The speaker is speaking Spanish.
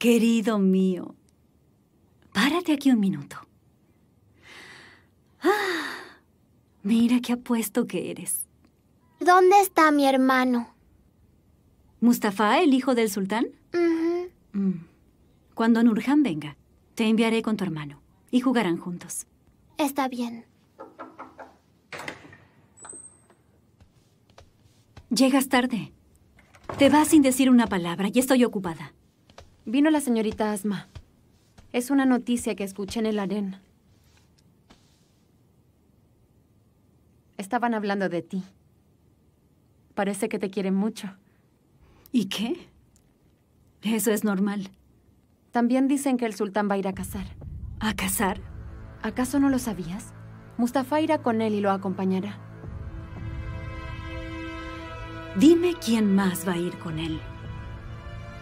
Querido mío, párate aquí un minuto. Ah, mira qué apuesto que eres. ¿Dónde está mi hermano? ¿Mustafa, el hijo del sultán? Mm. Cuando Nurhan venga, te enviaré con tu hermano y jugarán juntos. Está bien. Llegas tarde. Te vas sin decir una palabra y estoy ocupada. Vino la señorita Asma. Es una noticia que escuché en el harén. Estaban hablando de ti. Parece que te quieren mucho. ¿Y qué? Eso es normal. También dicen que el sultán va a ir a cazar. ¿A cazar? ¿Acaso no lo sabías? Mustafa irá con él y lo acompañará. Dime quién más va a ir con él.